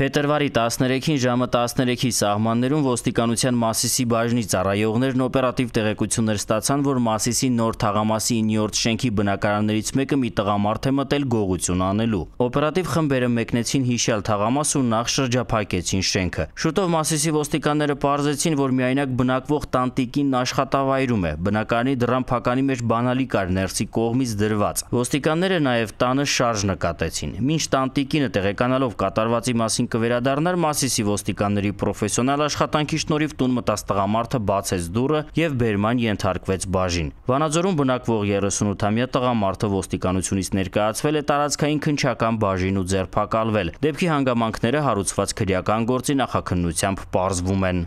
Փետրվարի 13-ին ժամը 13-ի սահմաններում ոստիկանության Մասիսի բաժնի ծառայողներն օպերատիվ տեղեկություններ ստացան, որ Մասիսի նոր թաղամասի 9-րդ շենքի բնակարաններից մեկը մի տղամարդ է մտել գողություն անելու։ Օպերատիվ խմբերը մեկնեցին հիշյալ թաղամաս ու նախ շրջափակեցին շենքը։ Շուտով Մասիսի ոստիկանները պարզեցին, որ միայնակ բնակվող տանտիկին աշխատավայրում է։ Բնակարանի դռան փականի մեջ բանալի կար ներսի կողմից դրված։ Ոստիկանները նաև տանը շարժ նկատեցին։ Մինչ տանտիկինը տեղեկանալով կատարվածի մասին կվերադառնար Մասիսի ոստիկանների պրոֆեսիոնալ աշխատանքի շնորհիվ տուն մտած տղամարդը բացեց դուռը եւ բերման ենթարկվեց բաժին։ Վանաձորում բնակվող 38-ամյա տղամարդը ոստիկանությունից ներկայացվել է տարածքային քնչական բաժին ու ձերբակալվել։ Դեպքի հանգամանքները հարուցված քրեական գործի նախաքննությամբ պարզվում են։